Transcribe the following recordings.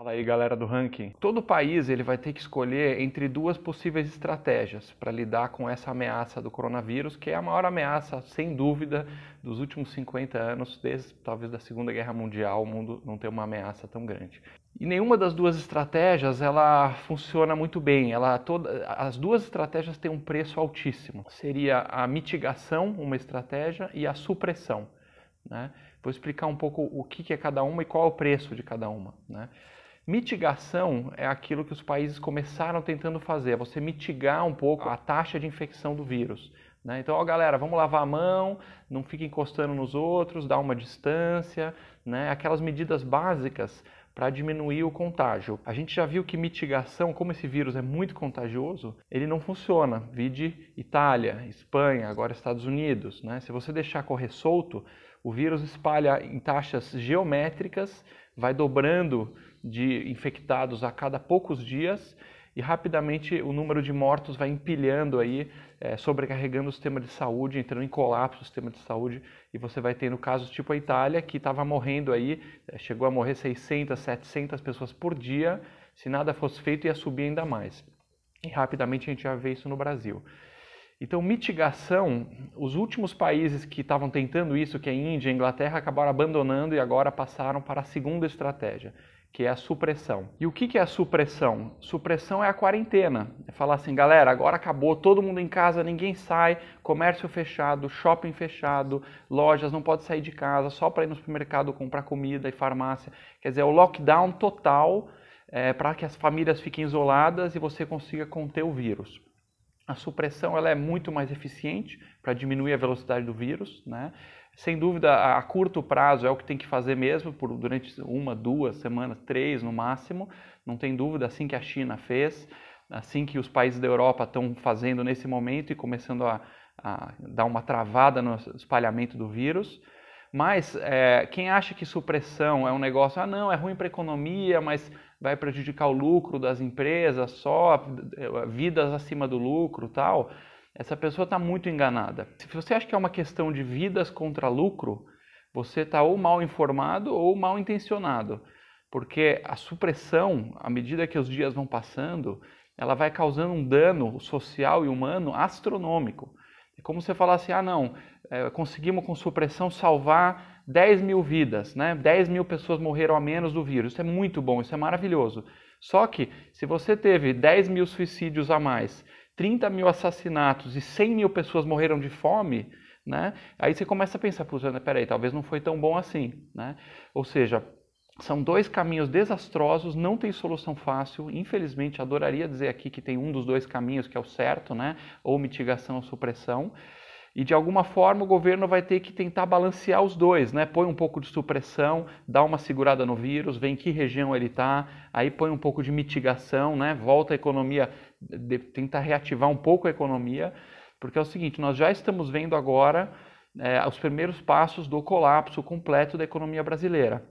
Fala aí, galera do ranking. Todo país ele vai ter que escolher entre duas possíveis estratégias para lidar com essa ameaça do coronavírus, que é a maior ameaça, sem dúvida, dos últimos 50 anos, desde talvez da Segunda Guerra Mundial, o mundo não tem uma ameaça tão grande. E nenhuma das duas estratégias ela funciona muito bem. Ela toda, as duas estratégias têm um preço altíssimo. Seria a mitigação, uma estratégia, e a supressão. Né? Vou explicar um pouco o que é cada uma e qual é o preço de cada uma. Né? Mitigação é aquilo que os países começaram tentando fazer, é você mitigar um pouco a taxa de infecção do vírus. Né? Então, ó, galera, vamos lavar a mão, não fique encostando nos outros, dá uma distância, né? aquelas medidas básicas para diminuir o contágio. A gente já viu que mitigação, como esse vírus é muito contagioso, ele não funciona. Vide Itália, Espanha, agora Estados Unidos. Né? Se você deixar correr solto, o vírus espalha em taxas geométricas, vai dobrando de infectados a cada poucos dias e rapidamente o número de mortos vai empilhando aí, é, sobrecarregando o sistema de saúde, entrando em colapso o sistema de saúde e você vai tendo casos tipo a Itália, que estava morrendo aí, é, chegou a morrer 600, 700 pessoas por dia, se nada fosse feito ia subir ainda mais. E rapidamente a gente já vê isso no Brasil. Então, mitigação, os últimos países que estavam tentando isso, que é a Índia e a Inglaterra, acabaram abandonando e agora passaram para a segunda estratégia, que é a supressão. E o que é a supressão? Supressão é a quarentena. É falar assim, galera, agora acabou, todo mundo em casa, ninguém sai, comércio fechado, shopping fechado, lojas, não pode sair de casa, só para ir no supermercado comprar comida e farmácia. Quer dizer, é o lockdown total é, eh, para que as famílias fiquem isoladas e você consiga conter o vírus. A supressão ela é muito mais eficiente para diminuir a velocidade do vírus, né? Sem dúvida, a curto prazo é o que tem que fazer mesmo, por durante uma, duas semanas, três no máximo. Não tem dúvida, assim que a China fez, assim que os países da Europa estão fazendo nesse momento e começando a, a dar uma travada no espalhamento do vírus. Mas é, quem acha que supressão é um negócio, ah não, é ruim para a economia, mas vai prejudicar o lucro das empresas só, eh, vidas acima do lucro tal, essa pessoa está muito enganada. Se você acha que é uma questão de vidas contra lucro, você está ou mal informado ou mal intencionado, porque a supressão, à medida que os dias vão passando, ela vai causando um dano social e humano astronômico. É como você falar assim: ah, não, é, conseguimos com supressão salvar 10 mil vidas, né? 10 mil pessoas morreram a menos do vírus. Isso é muito bom, isso é maravilhoso. Só que se você teve 10 mil suicídios a mais, 30 mil assassinatos e 100 mil pessoas morreram de fome, né? Aí você começa a pensar, né, peraí, talvez não foi tão bom assim, né? Ou seja, são dois caminhos desastrosos, não tem solução fácil. Infelizmente, adoraria dizer aqui que tem um dos dois caminhos que é o certo, né? Ou mitigação ou supressão. E de alguma forma o governo vai ter que tentar balancear os dois, né? Põe um pouco de supressão, dá uma segurada no vírus, vem que região ele está, aí põe um pouco de mitigação, né? Volta a economia, de, tenta reativar um pouco a economia, porque é o seguinte, nós já estamos vendo agora é, os primeiros passos do colapso completo da economia brasileira.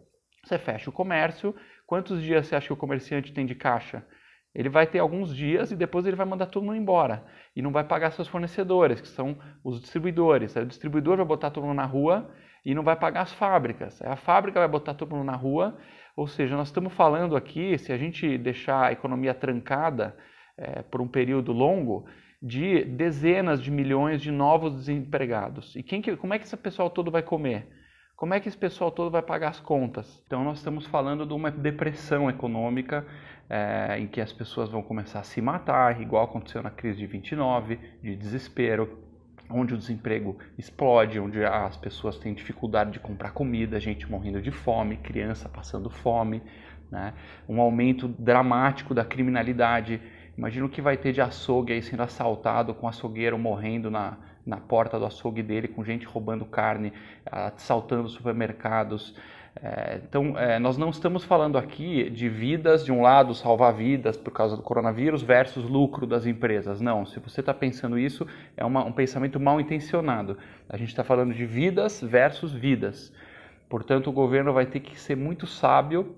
Você fecha o comércio, quantos dias você acha que o comerciante tem de caixa? Ele vai ter alguns dias e depois ele vai mandar todo mundo embora. E não vai pagar seus fornecedores, que são os distribuidores. O distribuidor vai botar todo mundo na rua e não vai pagar as fábricas. A fábrica vai botar todo mundo na rua. Ou seja, nós estamos falando aqui, se a gente deixar a economia trancada é, por um período longo, de dezenas de milhões de novos desempregados. E quem que, como é que esse pessoal todo vai comer? Como é que esse pessoal todo vai pagar as contas? Então, nós estamos falando de uma depressão econômica é, em que as pessoas vão começar a se matar, igual aconteceu na crise de 29, de desespero, onde o desemprego explode, onde as pessoas têm dificuldade de comprar comida, gente morrendo de fome, criança passando fome, né? um aumento dramático da criminalidade. Imagina o que vai ter de açougue aí sendo assaltado, com açougueiro morrendo na, na porta do açougue dele com gente roubando carne, assaltando supermercados. É, então, é, nós não estamos falando aqui de vidas, de um lado, salvar vidas por causa do coronavírus versus lucro das empresas. Não, se você está pensando isso, é uma, um pensamento mal intencionado. A gente está falando de vidas versus vidas. Portanto, o governo vai ter que ser muito sábio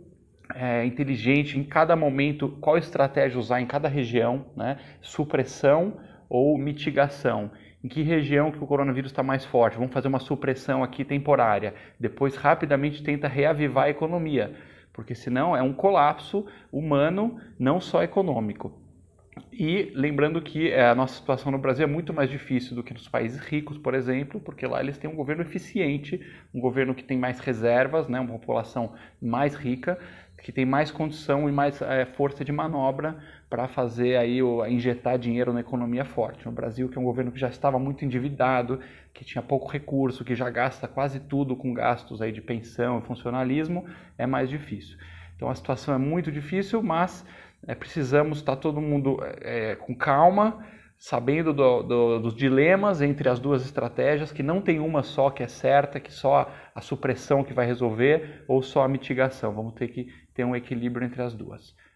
é, inteligente em cada momento, qual estratégia usar em cada região, né? supressão ou mitigação em que região que o coronavírus está mais forte, vamos fazer uma supressão aqui temporária, depois rapidamente tenta reavivar a economia, porque senão é um colapso humano, não só econômico. E lembrando que eh, a nossa situação no Brasil é muito mais difícil do que nos países ricos, por exemplo, porque lá eles têm um governo eficiente, um governo que tem mais reservas, né, uma população mais rica, que tem mais condição e mais é, força de manobra para fazer aí injetar dinheiro na economia forte. No Brasil, que é um governo que já estava muito endividado, que tinha pouco recurso, que já gasta quase tudo com gastos aí de pensão e funcionalismo, é mais difícil. Então a situação é muito difícil, mas é, precisamos estar tá todo mundo é, é, com calma, sabendo do, do, dos dilemas entre as duas estratégias, que não tem uma só que é certa, que só a supressão que vai resolver ou só a mitigação. Vamos ter que ter um equilíbrio entre as duas.